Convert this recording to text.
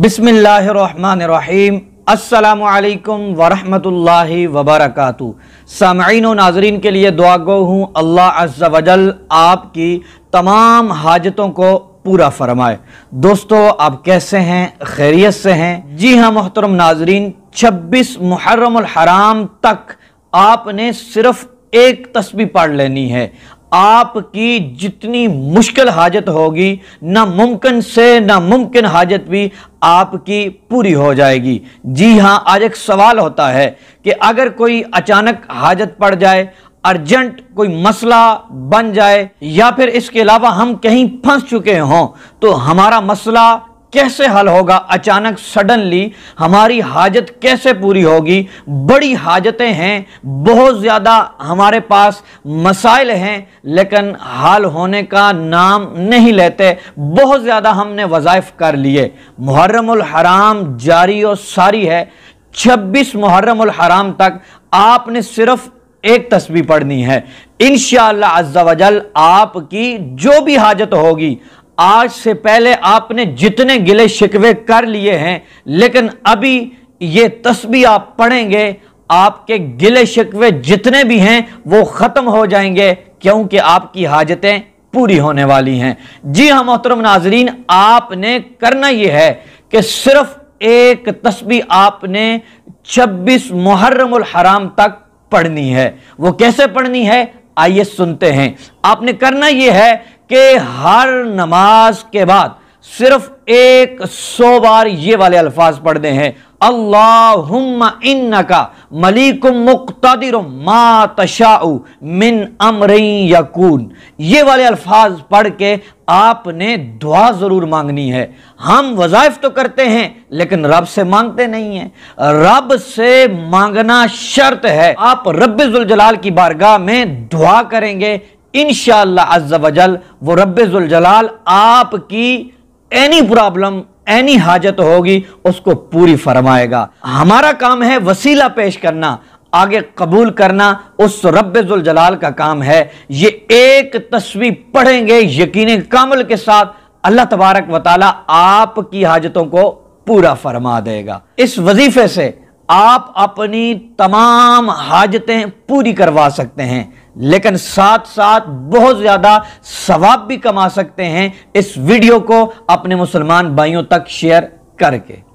बिसमीम् अल्लाम वरहमतुल्लाह वबरकू सामीन नाजरीन के लिए दुआ गो हूँ अल्लाह अज्जल आपकी तमाम हाजतों को पूरा फरमाए दोस्तों आप कैसे हैं खैरियत से हैं जी हाँ मोहतरम नाजरीन छब्बीस मुहर्रम हराम तक आपने सिर्फ़ एक तस्वीर पढ़ लेनी है आपकी जितनी मुश्किल हाजत होगी मुमकिन से नामुमकिन हाजत भी आपकी पूरी हो जाएगी जी हाँ आज एक सवाल होता है कि अगर कोई अचानक हाजत पड़ जाए अर्जेंट कोई मसला बन जाए या फिर इसके अलावा हम कहीं फंस चुके हों तो हमारा मसला कैसे हल होगा अचानक सडनली हमारी हाजत कैसे पूरी होगी बड़ी हाजतें हैं बहुत ज़्यादा हमारे पास मसाइल हैं लेकिन हल होने का नाम नहीं लेते बहुत ज़्यादा हमने वज़ाइफ कर लिए मुहर्रमुल हराम जारी और सारी है 26 मुहर्रमुल हराम तक आपने सिर्फ एक तस्वीर पढ़नी है इन शाह आपकी जो भी हाजत होगी आज से पहले आपने जितने गिले शिकवे कर लिए हैं लेकिन अभी ये तस्बी आप पढ़ेंगे आपके गिले शिकवे जितने भी हैं वो ख़त्म हो जाएंगे क्योंकि आपकी हाजतें पूरी होने वाली हैं जी हाँ मोहतरम नाजरीन आपने करना यह है कि सिर्फ एक तस्बी आपने 26 मुहर्रम हराम तक पढ़नी है वो कैसे पढ़नी है आइए सुनते हैं आपने करना यह है कि हर नमाज के बाद सिर्फ एक सौ बार ये वाले अल्फाज पढ़ने हैं अल्लाह इन्न का मुख्तर मा मिन अमरी यकून ये वाले अल्फाज पढ़ के आपने दुआ ज़रूर मांगनी है हम वजायफ तो करते हैं लेकिन रब से मांगते नहीं हैं रब से मांगना शर्त है आप रबाल की बारगाह में दुआ करेंगे इन शजल वो रबाल आपकी एनी प्रॉब्लम एनी हाजत होगी उसको पूरी फरमाएगा हमारा काम है वसीला पेश करना आगे कबूल करना उस रबाल का काम है ये एक तस्वीर पढ़ेंगे यकीन कामल के साथ अल्लाह तबारक वाली आपकी हाजतों को पूरा फरमा देगा इस वजीफे से आप अपनी तमाम हाजतें पूरी करवा सकते हैं लेकिन साथ साथ बहुत ज़्यादा सवाब भी कमा सकते हैं इस वीडियो को अपने मुसलमान भाइयों तक शेयर करके